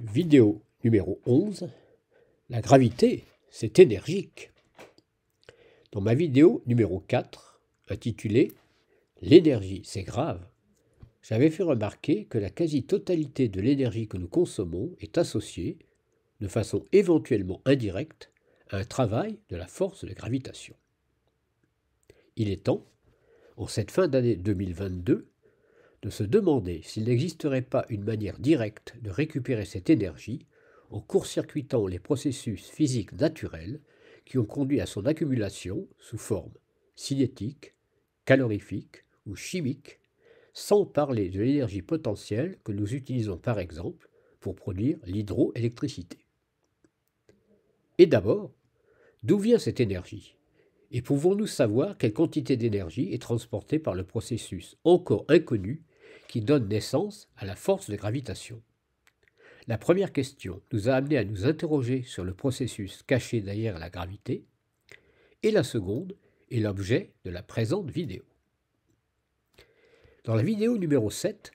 Vidéo numéro 11. La gravité, c'est énergique. Dans ma vidéo numéro 4, intitulée L'énergie, c'est grave, j'avais fait remarquer que la quasi-totalité de l'énergie que nous consommons est associée, de façon éventuellement indirecte, à un travail de la force de gravitation. Il est temps, en cette fin d'année 2022, de se demander s'il n'existerait pas une manière directe de récupérer cette énergie en court-circuitant les processus physiques naturels qui ont conduit à son accumulation sous forme cinétique, calorifique ou chimique, sans parler de l'énergie potentielle que nous utilisons par exemple pour produire l'hydroélectricité. Et d'abord, d'où vient cette énergie et pouvons-nous savoir quelle quantité d'énergie est transportée par le processus encore inconnu qui donne naissance à la force de gravitation La première question nous a amené à nous interroger sur le processus caché derrière la gravité, et la seconde est l'objet de la présente vidéo. Dans la vidéo numéro 7,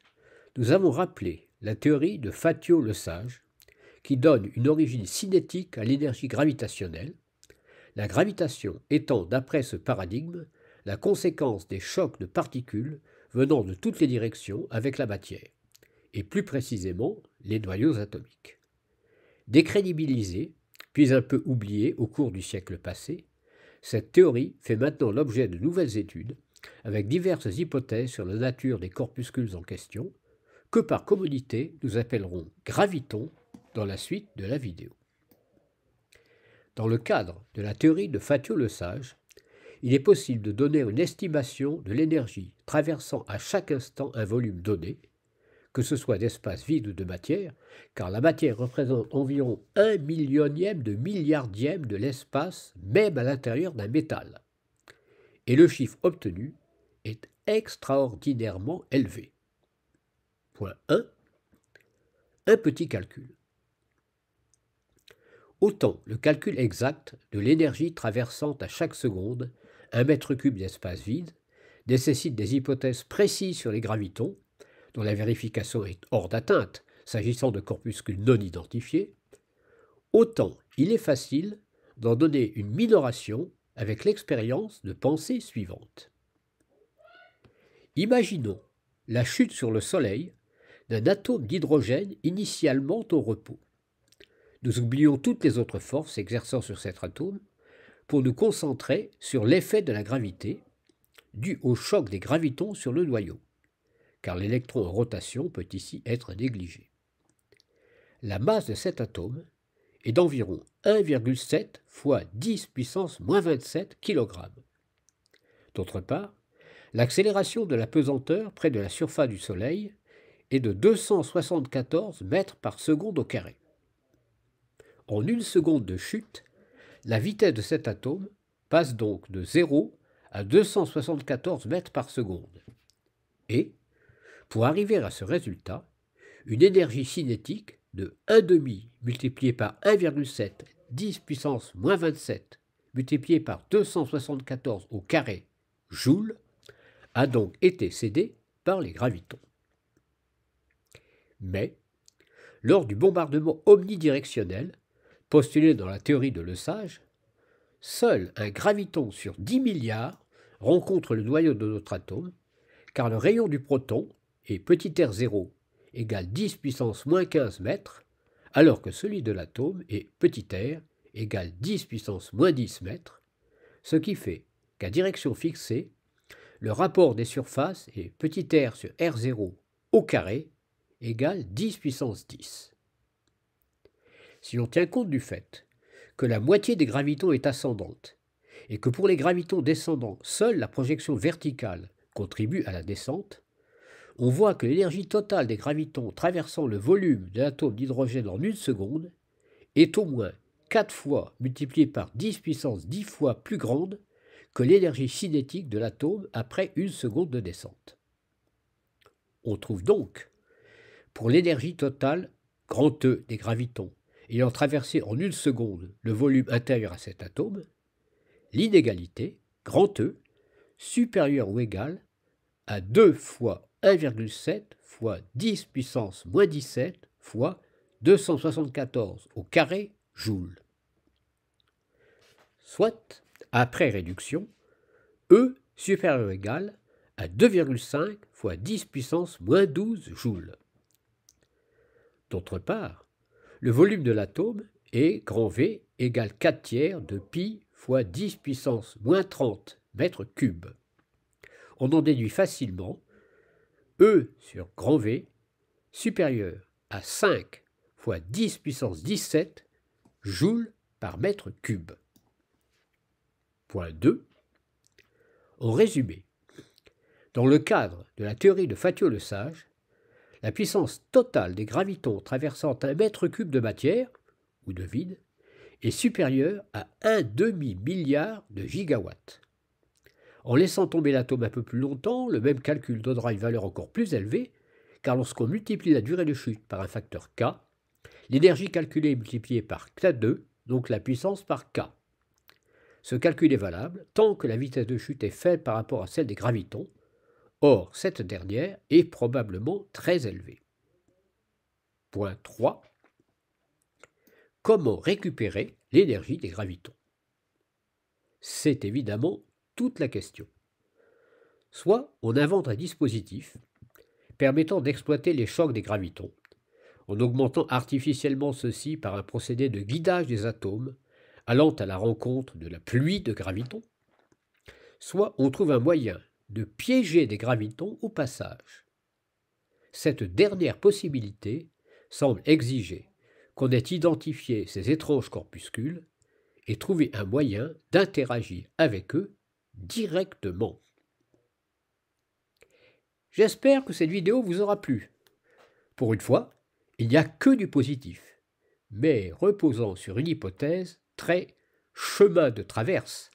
nous avons rappelé la théorie de Fatio le Sage, qui donne une origine cinétique à l'énergie gravitationnelle, la gravitation étant, d'après ce paradigme, la conséquence des chocs de particules venant de toutes les directions avec la matière, et plus précisément les noyaux atomiques. Décrédibilisée, puis un peu oubliée au cours du siècle passé, cette théorie fait maintenant l'objet de nouvelles études, avec diverses hypothèses sur la nature des corpuscules en question, que par commodité nous appellerons gravitons dans la suite de la vidéo. Dans le cadre de la théorie de Fatio le Sage, il est possible de donner une estimation de l'énergie traversant à chaque instant un volume donné, que ce soit d'espace vide ou de matière, car la matière représente environ un millionième de milliardième de l'espace, même à l'intérieur d'un métal. Et le chiffre obtenu est extraordinairement élevé. Point 1. Un petit calcul autant le calcul exact de l'énergie traversant à chaque seconde un mètre cube d'espace vide nécessite des hypothèses précises sur les gravitons, dont la vérification est hors d'atteinte s'agissant de corpuscules non identifiés, autant il est facile d'en donner une minoration avec l'expérience de pensée suivante. Imaginons la chute sur le Soleil d'un atome d'hydrogène initialement au repos. Nous oublions toutes les autres forces exerçant sur cet atome pour nous concentrer sur l'effet de la gravité dû au choc des gravitons sur le noyau, car l'électron en rotation peut ici être négligé. La masse de cet atome est d'environ 1,7 fois 10 puissance moins 27 kg. D'autre part, l'accélération de la pesanteur près de la surface du Soleil est de 274 mètres par seconde au carré. En une seconde de chute, la vitesse de cet atome passe donc de 0 à 274 mètres par seconde. Et, pour arriver à ce résultat, une énergie cinétique de 1,5 multipliée par 1,7 10 puissance moins 27 multiplié par 274 au carré joule a donc été cédée par les gravitons. Mais, lors du bombardement omnidirectionnel, postulé dans la théorie de Le Sage, seul un graviton sur 10 milliards rencontre le noyau de notre atome, car le rayon du proton est petit r 0 égale 10 puissance moins 15 m alors que celui de l'atome est petit r égale 10 puissance moins 10 m ce qui fait qu'à direction fixée, le rapport des surfaces est petit r sur r0 au carré égale 10 puissance 10 si l'on tient compte du fait que la moitié des gravitons est ascendante, et que pour les gravitons descendants, seule la projection verticale contribue à la descente, on voit que l'énergie totale des gravitons traversant le volume de l'atome d'hydrogène en une seconde est au moins 4 fois multipliée par 10 puissance 10 fois plus grande que l'énergie cinétique de l'atome après une seconde de descente. On trouve donc, pour l'énergie totale, grand E des gravitons, ayant traversé en une seconde le volume intérieur à cet atome, l'inégalité, grand E, supérieure ou égale à 2 fois 1,7 fois 10 puissance moins 17 fois 274 au carré joule. Soit, après réduction, E supérieur ou égal à 2,5 fois 10 puissance moins 12 joules. D'autre part, le volume de l'atome est grand V égale 4 tiers de pi fois 10 puissance moins 30 mètres cubes. On en déduit facilement E sur grand V supérieur à 5 fois 10 puissance 17 joules par mètre cube. Point 2. En résumé, dans le cadre de la théorie de Fatio-Le Sage, la puissance totale des gravitons traversant un mètre cube de matière, ou de vide, est supérieure à un demi-milliard de gigawatts. En laissant tomber l'atome un peu plus longtemps, le même calcul donnera une valeur encore plus élevée, car lorsqu'on multiplie la durée de chute par un facteur k, l'énergie calculée est multipliée par k2, donc la puissance par k. Ce calcul est valable tant que la vitesse de chute est faible par rapport à celle des gravitons, Or, cette dernière est probablement très élevée. Point 3. Comment récupérer l'énergie des gravitons C'est évidemment toute la question. Soit on invente un dispositif permettant d'exploiter les chocs des gravitons, en augmentant artificiellement ceux-ci par un procédé de guidage des atomes allant à la rencontre de la pluie de gravitons, soit on trouve un moyen de piéger des gravitons au passage. Cette dernière possibilité semble exiger qu'on ait identifié ces étranges corpuscules et trouvé un moyen d'interagir avec eux directement. J'espère que cette vidéo vous aura plu. Pour une fois, il n'y a que du positif, mais reposant sur une hypothèse très chemin de traverse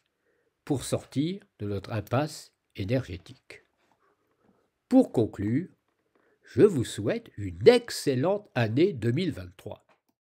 pour sortir de notre impasse énergétique. Pour conclure, je vous souhaite une excellente année 2023.